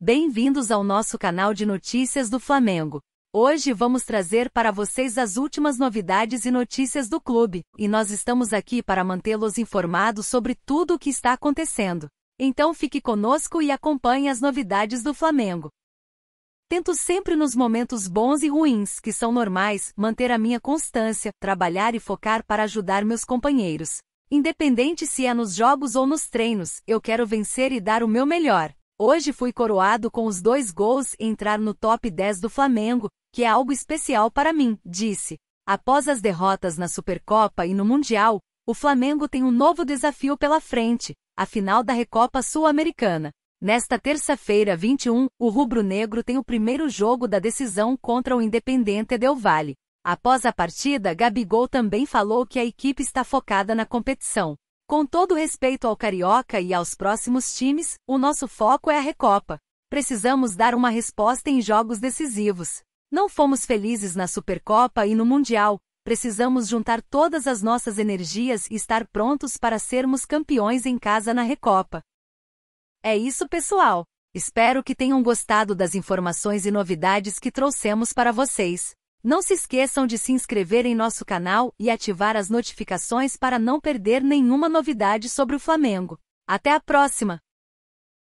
Bem-vindos ao nosso canal de notícias do Flamengo. Hoje vamos trazer para vocês as últimas novidades e notícias do clube, e nós estamos aqui para mantê-los informados sobre tudo o que está acontecendo. Então fique conosco e acompanhe as novidades do Flamengo. Tento sempre nos momentos bons e ruins, que são normais, manter a minha constância, trabalhar e focar para ajudar meus companheiros. Independente se é nos jogos ou nos treinos, eu quero vencer e dar o meu melhor. Hoje fui coroado com os dois gols e entrar no top 10 do Flamengo, que é algo especial para mim, disse. Após as derrotas na Supercopa e no Mundial, o Flamengo tem um novo desafio pela frente, a final da Recopa Sul-Americana. Nesta terça-feira, 21, o rubro-negro tem o primeiro jogo da decisão contra o Independente Del Valle. Após a partida, Gabigol também falou que a equipe está focada na competição. Com todo respeito ao Carioca e aos próximos times, o nosso foco é a Recopa. Precisamos dar uma resposta em jogos decisivos. Não fomos felizes na Supercopa e no Mundial. Precisamos juntar todas as nossas energias e estar prontos para sermos campeões em casa na Recopa. É isso, pessoal. Espero que tenham gostado das informações e novidades que trouxemos para vocês. Não se esqueçam de se inscrever em nosso canal e ativar as notificações para não perder nenhuma novidade sobre o Flamengo. Até a próxima!